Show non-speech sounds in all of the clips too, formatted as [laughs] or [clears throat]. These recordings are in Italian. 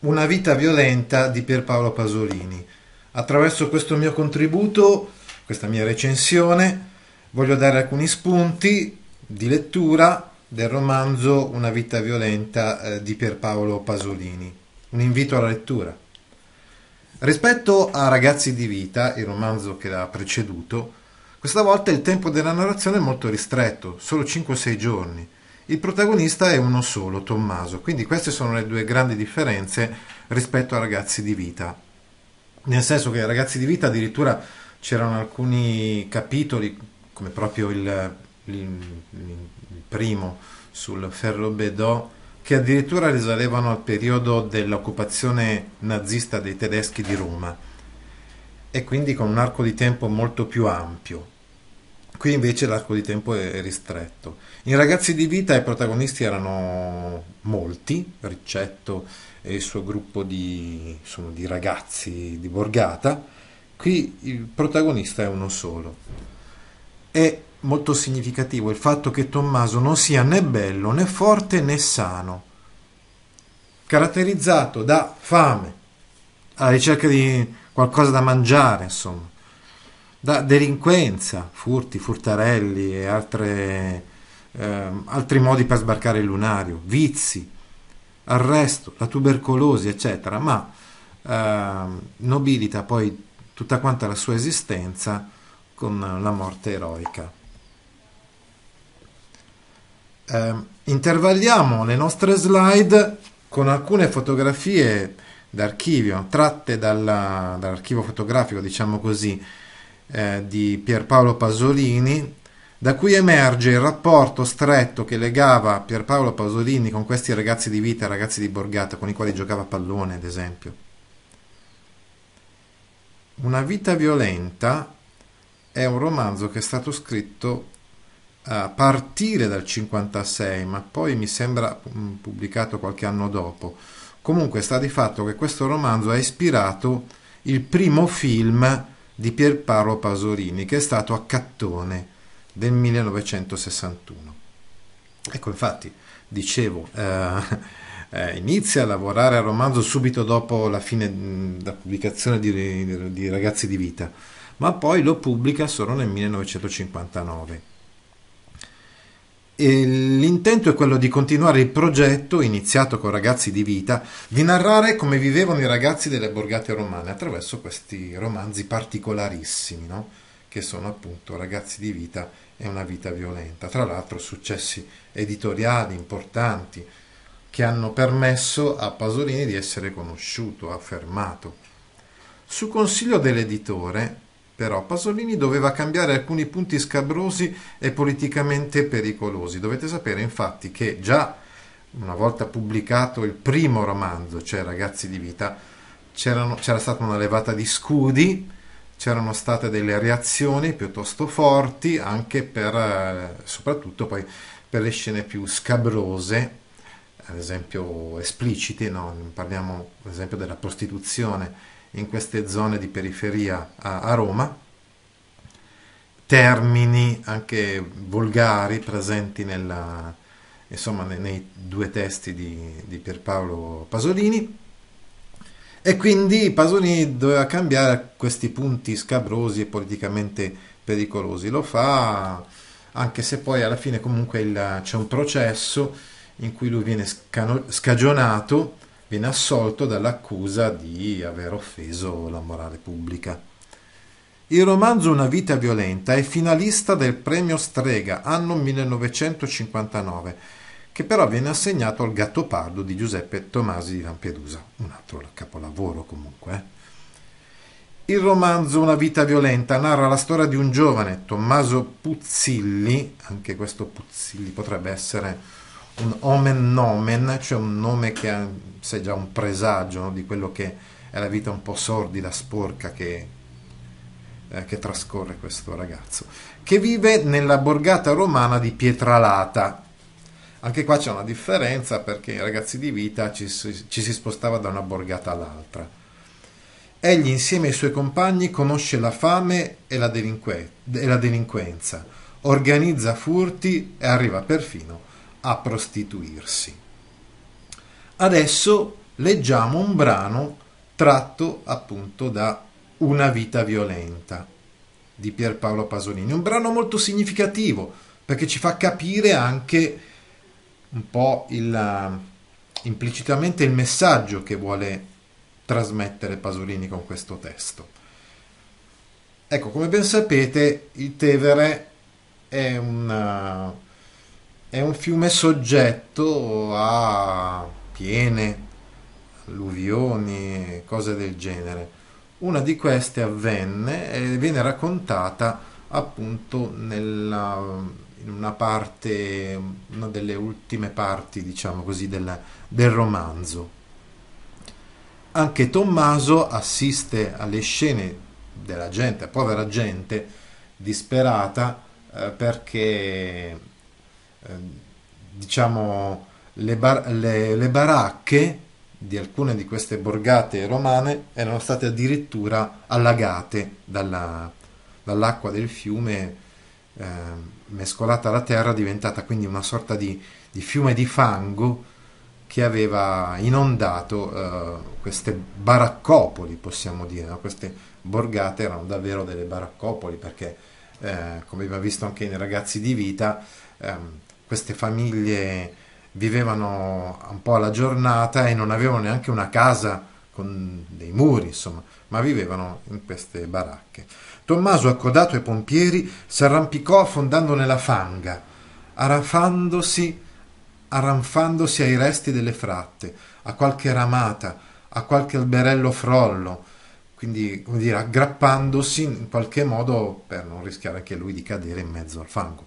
Una vita violenta di Pierpaolo Pasolini. Attraverso questo mio contributo, questa mia recensione, voglio dare alcuni spunti di lettura del romanzo Una vita violenta eh, di Pierpaolo Pasolini. Un invito alla lettura. Rispetto a Ragazzi di vita, il romanzo che l'ha preceduto, questa volta il tempo della narrazione è molto ristretto, solo 5-6 giorni il protagonista è uno solo, Tommaso, quindi queste sono le due grandi differenze rispetto a Ragazzi di Vita. Nel senso che Ragazzi di Vita addirittura c'erano alcuni capitoli, come proprio il, il, il primo sul Ferro Bedò, che addirittura risalevano al periodo dell'occupazione nazista dei tedeschi di Roma e quindi con un arco di tempo molto più ampio. Qui invece l'arco di tempo è ristretto. In Ragazzi di vita i protagonisti erano molti, Riccetto e il suo gruppo di, insomma, di ragazzi di borgata. Qui il protagonista è uno solo. È molto significativo il fatto che Tommaso non sia né bello né forte né sano, caratterizzato da fame, alla ricerca di qualcosa da mangiare, insomma da delinquenza, furti, furtarelli e altre, eh, altri modi per sbarcare il lunario, vizi, arresto, la tubercolosi, eccetera, ma eh, nobilita poi tutta quanta la sua esistenza con la morte eroica. Eh, intervalliamo le nostre slide con alcune fotografie d'archivio, tratte dalla, dall'archivio fotografico, diciamo così, eh, di Pierpaolo Pasolini, da cui emerge il rapporto stretto che legava Pierpaolo Pasolini con questi ragazzi di vita, ragazzi di borgata, con i quali giocava a pallone, ad esempio. Una vita violenta è un romanzo che è stato scritto a partire dal 1956, ma poi mi sembra mm, pubblicato qualche anno dopo. Comunque sta di fatto che questo romanzo ha ispirato il primo film di Pierpaolo Pasolini, che è stato a Cattone del 1961. Ecco, infatti, dicevo, eh, [laughs] eh, inizia a lavorare al romanzo subito dopo la fine della mm, pubblicazione di, di Ragazzi di Vita, ma poi lo pubblica solo nel 1959 e L'intento è quello di continuare il progetto, iniziato con Ragazzi di Vita, di narrare come vivevano i ragazzi delle borgate romane attraverso questi romanzi particolarissimi, no? che sono appunto Ragazzi di Vita e Una vita violenta. Tra l'altro successi editoriali importanti che hanno permesso a Pasolini di essere conosciuto, affermato. Su consiglio dell'editore, però Pasolini doveva cambiare alcuni punti scabrosi e politicamente pericolosi. Dovete sapere infatti che già una volta pubblicato il primo romanzo, cioè Ragazzi di vita, c'era stata una levata di scudi, c'erano state delle reazioni piuttosto forti anche per, eh, soprattutto poi per le scene più scabrose, ad esempio esplicite, no? parliamo ad esempio della prostituzione in queste zone di periferia a, a Roma, termini anche volgari presenti nella, insomma, nei, nei, due testi di, di Pierpaolo Pasolini. E quindi Pasolini doveva cambiare questi punti scabrosi e politicamente pericolosi. Lo fa, anche se poi alla fine comunque il, c'è un processo in cui lui viene scano, scagionato viene assolto dall'accusa di aver offeso la morale pubblica. Il romanzo Una vita violenta è finalista del premio Strega anno 1959, che però viene assegnato al Gattopardo di Giuseppe Tomasi di Lampedusa, un altro capolavoro comunque. Eh. Il romanzo Una vita violenta narra la storia di un giovane, Tommaso Puzzilli, anche questo Puzzilli potrebbe essere un omen nomen, cioè un nome che è già un presagio no? di quello che è la vita un po' sordida, sporca che, eh, che trascorre questo ragazzo, che vive nella borgata romana di Pietralata. Anche qua c'è una differenza perché i ragazzi di vita ci, ci si spostava da una borgata all'altra. Egli insieme ai suoi compagni conosce la fame e la, delinque- e la delinquenza, organizza furti e arriva perfino a prostituirsi. Adesso leggiamo un brano tratto appunto da Una vita violenta di Pierpaolo Pasolini, un brano molto significativo perché ci fa capire anche un po' il, implicitamente il messaggio che vuole trasmettere Pasolini con questo testo. Ecco, come ben sapete, il Tevere è una, è un fiume soggetto a piene, alluvioni, cose del genere. Una di queste avvenne e viene raccontata appunto nella, in una parte, una delle ultime parti, diciamo così, del, del romanzo. Anche Tommaso assiste alle scene della gente, povera gente, disperata eh, perché Ehm, diciamo, le, bar le, le baracche di alcune di queste borgate romane erano state addirittura allagate dall'acqua del fiume eh, mescolata alla terra, diventata quindi una sorta di, di fiume di fango che aveva inondato eh, queste baraccopoli, possiamo dire, no? queste borgate erano davvero delle baraccopoli perché, eh, come abbiamo visto anche nei ragazzi di vita, ehm, queste famiglie vivevano un po' alla giornata e non avevano neanche una casa con dei muri, insomma, ma vivevano in queste baracche. Tommaso, accodato ai pompieri, si arrampicò affondando nella fanga, arrafandosi, arranfandosi ai resti delle fratte, a qualche ramata, a qualche alberello frollo, quindi come dire, aggrappandosi in qualche modo per non rischiare anche lui di cadere in mezzo al fango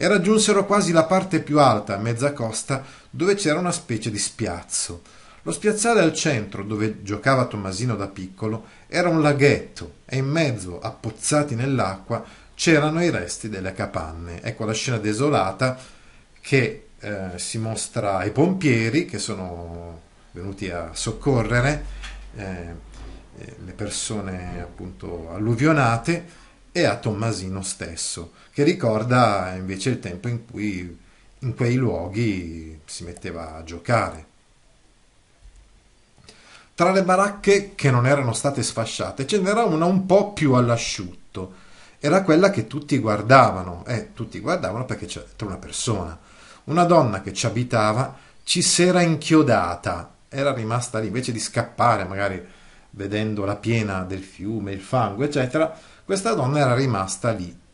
e raggiunsero quasi la parte più alta, a mezza costa, dove c'era una specie di spiazzo. Lo spiazzale al centro, dove giocava Tommasino da piccolo, era un laghetto e in mezzo, appozzati nell'acqua, c'erano i resti delle capanne. Ecco la scena desolata che eh, si mostra ai pompieri che sono venuti a soccorrere eh, eh le persone appunto alluvionate e a Tommasino stesso che ricorda invece il tempo in cui in quei luoghi si metteva a giocare. Tra le baracche che non erano state sfasciate ce n'era una un po' più all'asciutto. Era quella che tutti guardavano, eh, tutti guardavano perché c'era una persona. Una donna che ci abitava ci si era inchiodata, era rimasta lì, invece di scappare magari vedendo la piena del fiume, il fango, eccetera, questa donna era rimasta lì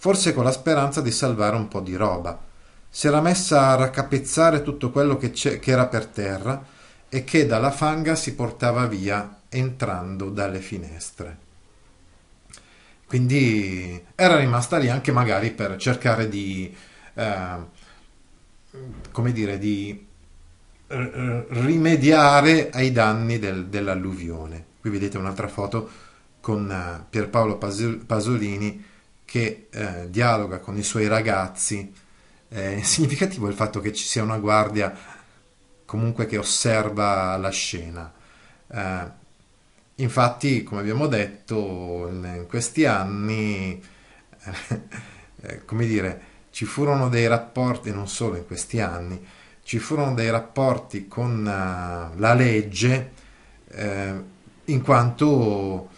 forse con la speranza di salvare un po' di roba. Si era messa a raccapezzare tutto quello che, che era per terra e che dalla fanga si portava via entrando dalle finestre. Quindi era rimasta lì anche magari per cercare di, eh, come dire, di rimediare ai danni del, dell'alluvione. Qui vedete un'altra foto con eh, Pierpaolo Pasolini che eh, dialoga con i suoi ragazzi, è significativo il fatto che ci sia una guardia comunque che osserva la scena. Eh, infatti, come abbiamo detto, in questi anni, [laughs] eh, come dire, ci furono dei rapporti, non solo in questi anni, ci furono dei rapporti con uh, la legge eh, in quanto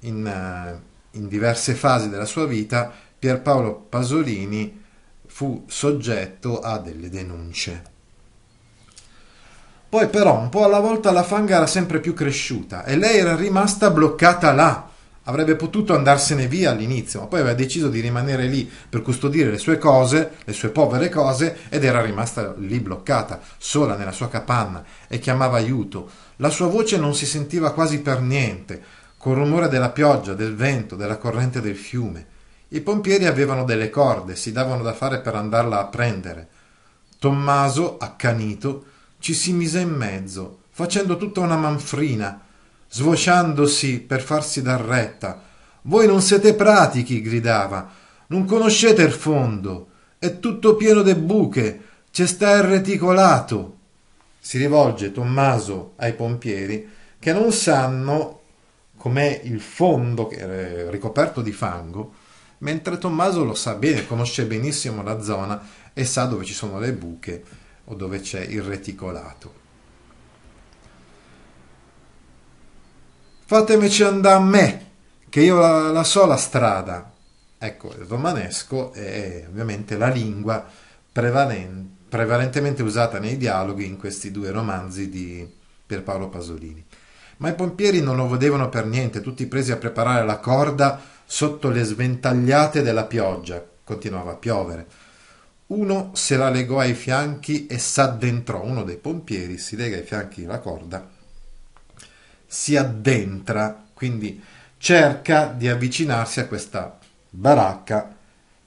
in... Uh, in diverse fasi della sua vita Pierpaolo Pasolini fu soggetto a delle denunce. Poi però un po' alla volta la fanga era sempre più cresciuta e lei era rimasta bloccata là. Avrebbe potuto andarsene via all'inizio, ma poi aveva deciso di rimanere lì per custodire le sue cose, le sue povere cose, ed era rimasta lì bloccata, sola nella sua capanna, e chiamava aiuto. La sua voce non si sentiva quasi per niente, col rumore della pioggia, del vento, della corrente del fiume. I pompieri avevano delle corde, si davano da fare per andarla a prendere. Tommaso, accanito, ci si mise in mezzo, facendo tutta una manfrina, svociandosi per farsi dar retta. Voi non siete pratichi, gridava, non conoscete il fondo, è tutto pieno de buche, c'è sta il reticolato. Si rivolge Tommaso ai pompieri che non sanno com'è il fondo che è eh, ricoperto di fango, mentre Tommaso lo sa bene, conosce benissimo la zona e sa dove ci sono le buche o dove c'è il reticolato. Fatemici andare a me, che io la, la so la strada. Ecco, il romanesco è ovviamente la lingua prevalente prevalentemente usata nei dialoghi in questi due romanzi di Pierpaolo Pasolini. Ma i pompieri non lo vedevano per niente, tutti presi a preparare la corda sotto le sventagliate della pioggia. Continuava a piovere. Uno se la legò ai fianchi e s'addentrò. Uno dei pompieri si lega ai fianchi la corda, si addentra, quindi cerca di avvicinarsi a questa baracca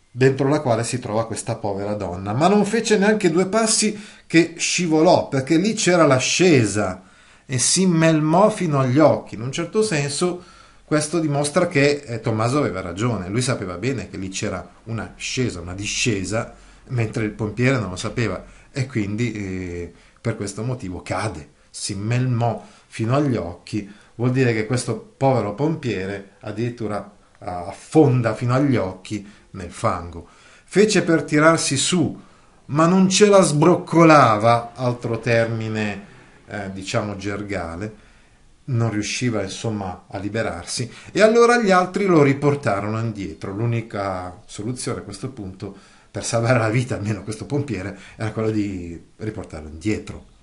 dentro la quale si trova questa povera donna. Ma non fece neanche due passi che scivolò, perché lì c'era l'ascesa e si melmò fino agli occhi. In un certo senso questo dimostra che eh, Tommaso aveva ragione, lui sapeva bene che lì c'era una scesa, una discesa, mentre il pompiere non lo sapeva e quindi eh, per questo motivo cade, si melmò fino agli occhi, vuol dire che questo povero pompiere addirittura eh, affonda fino agli occhi nel fango. Fece per tirarsi su, ma non ce la sbroccolava, altro termine eh, diciamo gergale, non riusciva insomma a liberarsi e allora gli altri lo riportarono indietro. L'unica soluzione a questo punto per salvare la vita almeno questo pompiere era quella di riportarlo indietro.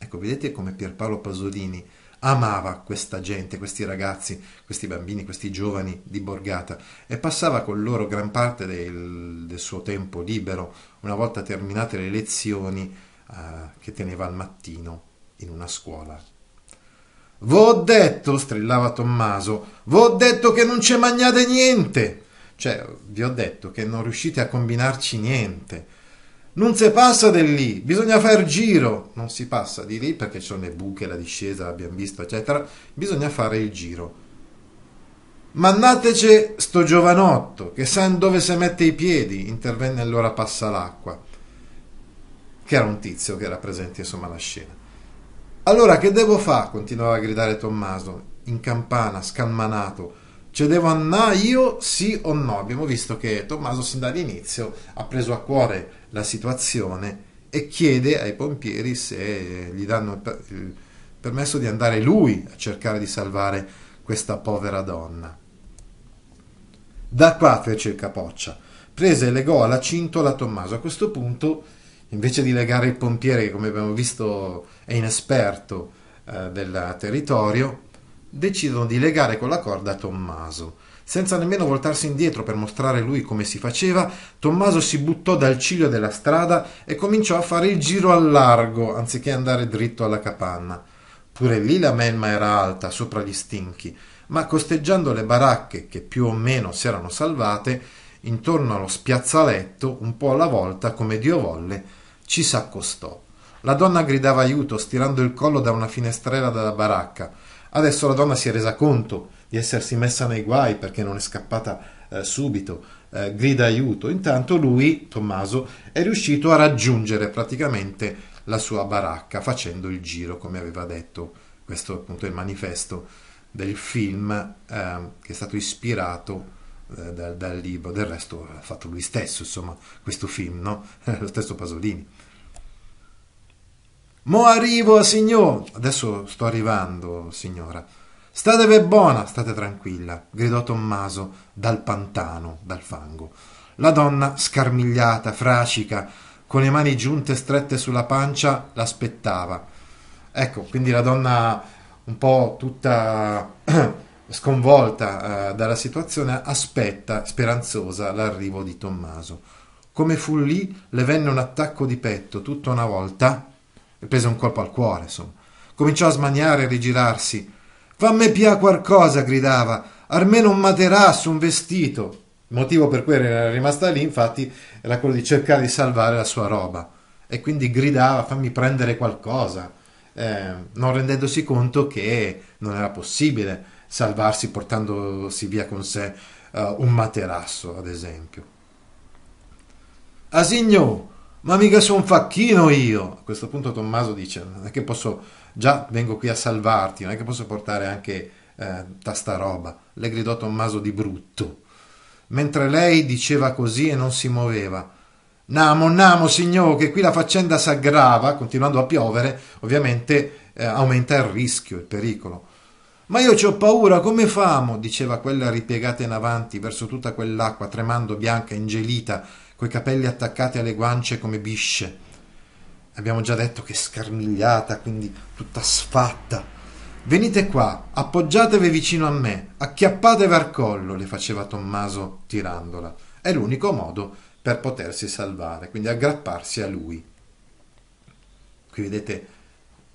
Ecco, vedete come Pierpaolo Pasolini amava questa gente, questi ragazzi, questi bambini, questi giovani di Borgata e passava con loro gran parte del, del suo tempo libero, una volta terminate le lezioni, eh, che teneva al mattino in una scuola. V'ho detto, strillava Tommaso, v'ho detto che non ci mangiate niente. Cioè, vi ho detto che non riuscite a combinarci niente. Non si passa di lì, bisogna far giro. Non si passa di lì perché ci sono le buche, la discesa, l'abbiamo visto, eccetera. Bisogna fare il giro. Mannateci sto giovanotto che sa dove se mette i piedi, intervenne allora passa l'acqua che era un tizio che era presente insomma alla scena. Allora che devo fare? continuava a gridare Tommaso, in campana, scalmanato. Ce devo andare io sì o no? Abbiamo visto che Tommaso sin dall'inizio ha preso a cuore la situazione e chiede ai pompieri se gli danno il permesso di andare lui a cercare di salvare questa povera donna. Da qua fece il capoccia. Prese e legò alla cintola Tommaso. A questo punto invece di legare il pompiere che come abbiamo visto è inesperto eh, del territorio, decidono di legare con la corda Tommaso. Senza nemmeno voltarsi indietro per mostrare lui come si faceva, Tommaso si buttò dal ciglio della strada e cominciò a fare il giro al largo, anziché andare dritto alla capanna. Pure lì la melma era alta, sopra gli stinchi, ma costeggiando le baracche che più o meno si erano salvate, intorno allo spiazzaletto, un po' alla volta, come Dio volle, ci s'accostò. La donna gridava aiuto, stirando il collo da una finestrella della baracca. Adesso la donna si è resa conto di essersi messa nei guai perché non è scappata eh, subito, eh, grida aiuto. Intanto lui, Tommaso, è riuscito a raggiungere praticamente la sua baracca facendo il giro, come aveva detto. Questo appunto il manifesto del film eh, che è stato ispirato eh, dal, dal libro, del resto l'ha fatto lui stesso, insomma, questo film, no? [laughs] lo stesso Pasolini. Mo arrivo, signor! Adesso sto arrivando, signora. State per buona, state tranquilla, gridò Tommaso dal pantano, dal fango. La donna, scarmigliata, fracica, con le mani giunte strette sulla pancia, l'aspettava. Ecco, quindi la donna un po' tutta [clears throat] sconvolta eh, dalla situazione, aspetta, speranzosa, l'arrivo di Tommaso. Come fu lì, le venne un attacco di petto, tutta una volta e prese un colpo al cuore, insomma. Cominciò a smaniare e a rigirarsi. Fammi pia qualcosa, gridava, almeno un materasso, un vestito. Il motivo per cui era rimasta lì, infatti, era quello di cercare di salvare la sua roba. E quindi gridava, fammi prendere qualcosa, eh, non rendendosi conto che non era possibile salvarsi portandosi via con sé uh, un materasso, ad esempio. Asigno, ma mica sono un facchino io! A questo punto Tommaso dice, non è che posso, già vengo qui a salvarti, non è che posso portare anche eh, tasta roba. Le gridò Tommaso di brutto. Mentre lei diceva così e non si muoveva. Namo, namo, signore, che qui la faccenda s'aggrava, continuando a piovere, ovviamente eh, aumenta il rischio, il pericolo. Ma io ci ho paura, come famo? diceva quella ripiegata in avanti verso tutta quell'acqua tremando bianca, ingelita, coi capelli attaccati alle guance come bisce. Abbiamo già detto che scarmigliata, quindi tutta sfatta. Venite qua, appoggiatevi vicino a me, acchiappatevi al collo, le faceva Tommaso tirandola. È l'unico modo per potersi salvare, quindi aggrapparsi a lui. Qui vedete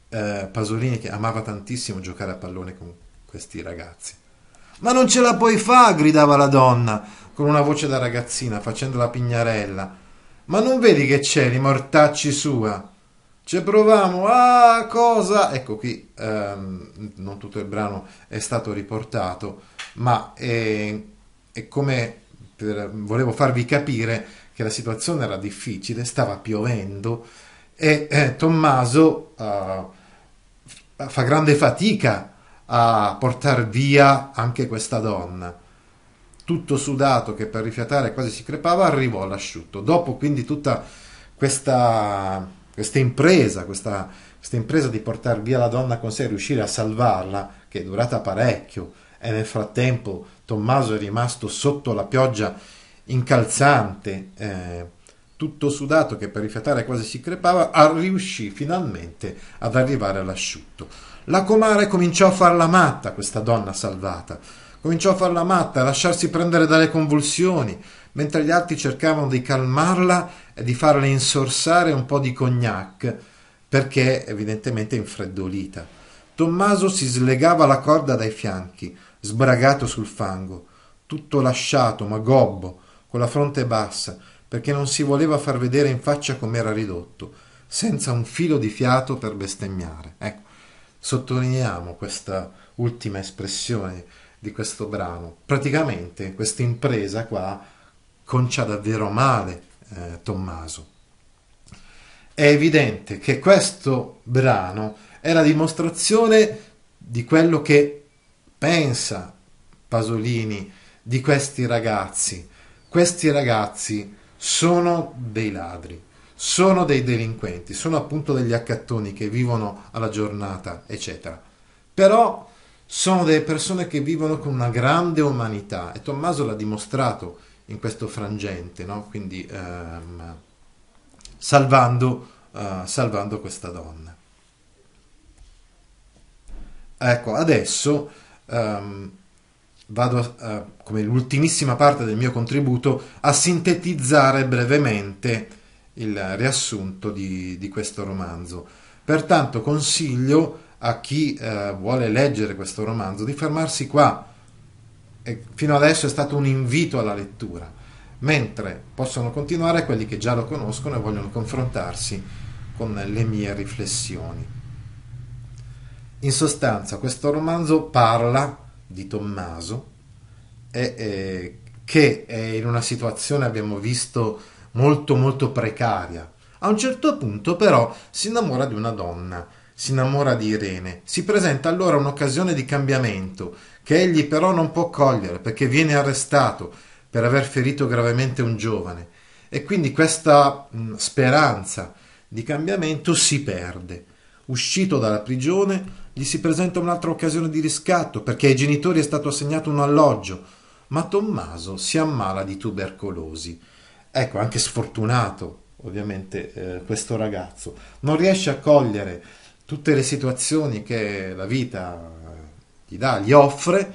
eh, Pasolini che amava tantissimo giocare a pallone con questi ragazzi. Ma non ce la puoi fare, gridava la donna con una voce da ragazzina, facendo la pignarella. Ma non vedi che c'è l'immortacci sua? Ci proviamo, ah, cosa? Ecco qui, ehm, non tutto il brano è stato riportato, ma è, è come per, volevo farvi capire che la situazione era difficile, stava piovendo e eh, Tommaso eh, fa grande fatica a portare via anche questa donna tutto sudato che per rifiatare quasi si crepava, arrivò all'asciutto. Dopo quindi tutta questa, questa impresa, questa, questa impresa di portare via la donna con sé, riuscire a salvarla, che è durata parecchio, e nel frattempo Tommaso è rimasto sotto la pioggia incalzante, eh, tutto sudato che per rifiatare quasi si crepava, riuscì finalmente ad arrivare all'asciutto. La comare cominciò a farla matta, questa donna salvata Cominciò a farla matta, a lasciarsi prendere dalle convulsioni, mentre gli altri cercavano di calmarla e di farle insorsare un po' di cognac, perché evidentemente infreddolita. Tommaso si slegava la corda dai fianchi, sbragato sul fango, tutto lasciato, ma gobbo, con la fronte bassa, perché non si voleva far vedere in faccia com'era ridotto, senza un filo di fiato per bestemmiare. Ecco, sottolineiamo questa ultima espressione di questo brano. Praticamente questa impresa qua concia davvero male eh, Tommaso. È evidente che questo brano è la dimostrazione di quello che pensa Pasolini di questi ragazzi. Questi ragazzi sono dei ladri, sono dei delinquenti, sono appunto degli accattoni che vivono alla giornata, eccetera. Però sono delle persone che vivono con una grande umanità e Tommaso l'ha dimostrato in questo frangente, no? quindi ehm, salvando, eh, salvando, questa donna. Ecco, adesso ehm, vado, eh, come l'ultimissima parte del mio contributo, a sintetizzare brevemente il riassunto di, di questo romanzo. Pertanto consiglio a chi eh, vuole leggere questo romanzo di fermarsi qua. E fino adesso è stato un invito alla lettura, mentre possono continuare quelli che già lo conoscono e vogliono confrontarsi con le mie riflessioni. In sostanza, questo romanzo parla di Tommaso, e, e, che è in una situazione, abbiamo visto, molto molto precaria. A un certo punto però si innamora di una donna, si innamora di Irene. Si presenta allora un'occasione di cambiamento che egli però non può cogliere perché viene arrestato per aver ferito gravemente un giovane e quindi questa mh, mm, speranza di cambiamento si perde. Uscito dalla prigione gli si presenta un'altra occasione di riscatto perché ai genitori è stato assegnato un alloggio, ma Tommaso si ammala di tubercolosi. Ecco, anche sfortunato ovviamente eh, questo ragazzo, non riesce a cogliere tutte le situazioni che la vita gli dà, gli offre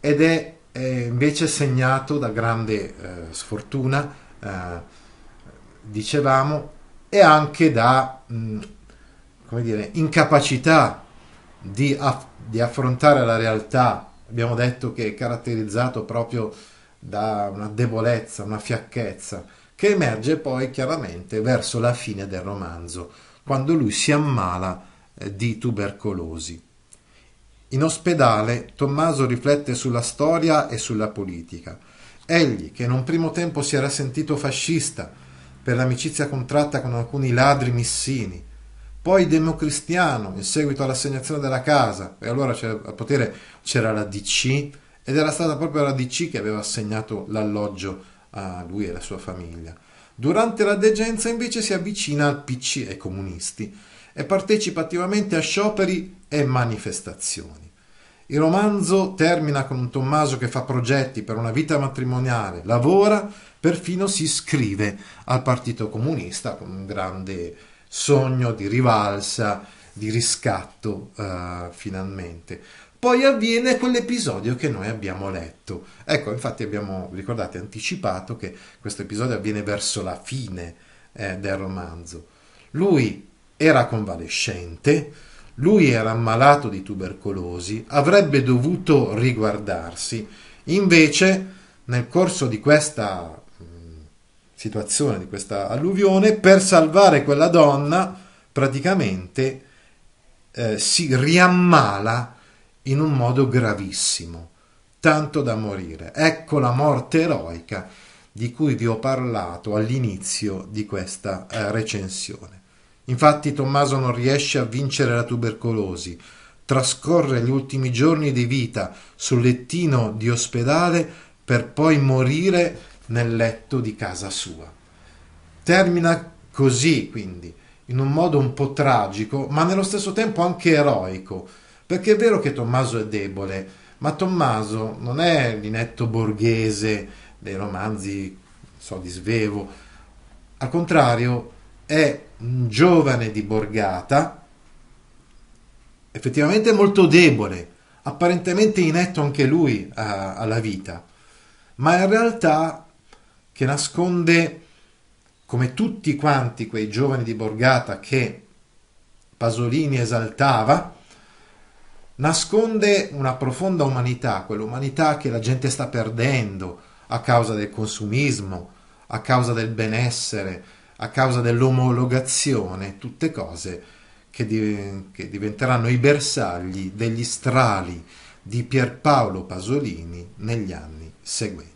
ed è, è invece segnato da grande eh, sfortuna, eh, dicevamo, e anche da mh, mm, come dire, incapacità di, aff- di affrontare la realtà. Abbiamo detto che è caratterizzato proprio da una debolezza, una fiacchezza, che emerge poi chiaramente verso la fine del romanzo quando lui si ammala eh, di tubercolosi. In ospedale Tommaso riflette sulla storia e sulla politica. Egli, che in un primo tempo si era sentito fascista per l'amicizia contratta con alcuni ladri missini, poi democristiano in seguito all'assegnazione della casa, e allora al potere c'era la DC, ed era stata proprio la DC che aveva assegnato l'alloggio a lui e alla sua famiglia. Durante la degenza invece si avvicina al PC e ai comunisti e partecipa attivamente a scioperi e manifestazioni. Il romanzo termina con un Tommaso che fa progetti per una vita matrimoniale, lavora, perfino si iscrive al Partito Comunista con un grande sogno di rivalsa, di riscatto eh, finalmente poi avviene quell'episodio che noi abbiamo letto. Ecco, infatti abbiamo, ricordate, anticipato che questo episodio avviene verso la fine eh, del romanzo. Lui era convalescente, lui era ammalato di tubercolosi, avrebbe dovuto riguardarsi, invece nel corso di questa mm, situazione, di questa alluvione, per salvare quella donna praticamente eh, si riammala in un modo gravissimo, tanto da morire. Ecco la morte eroica di cui vi ho parlato all'inizio di questa eh, recensione. Infatti Tommaso non riesce a vincere la tubercolosi, trascorre gli ultimi giorni di vita sul lettino di ospedale per poi morire nel letto di casa sua. Termina così, quindi, in un modo un po' tragico, ma nello stesso tempo anche eroico, perché è vero che Tommaso è debole, ma Tommaso non è l'inetto borghese dei romanzi so, di Svevo. Al contrario, è un giovane di borgata, effettivamente molto debole, apparentemente inetto anche lui a, alla vita, ma in realtà che nasconde, come tutti quanti quei giovani di borgata che Pasolini esaltava, nasconde una profonda umanità, quell'umanità che la gente sta perdendo a causa del consumismo, a causa del benessere, a causa dell'omologazione, tutte cose che, di, che diventeranno i bersagli degli strali di Pierpaolo Pasolini negli anni seguenti.